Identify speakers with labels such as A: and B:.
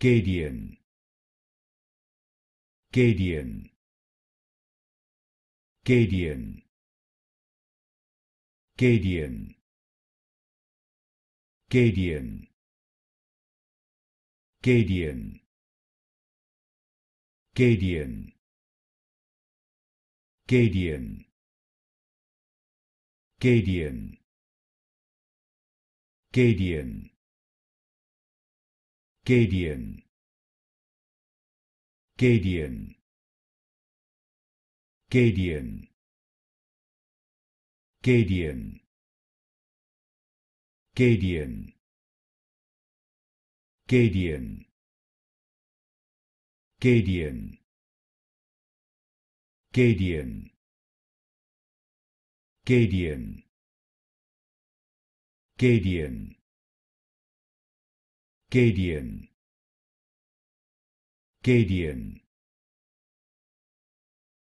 A: Gadian Gadian Gadian Gadian Gadian Gadian Gadian Gadian Gadian Gadian Gadian Gadian Gadian Gadian Gadian Gadian Gadian Gadian Gadian Gadian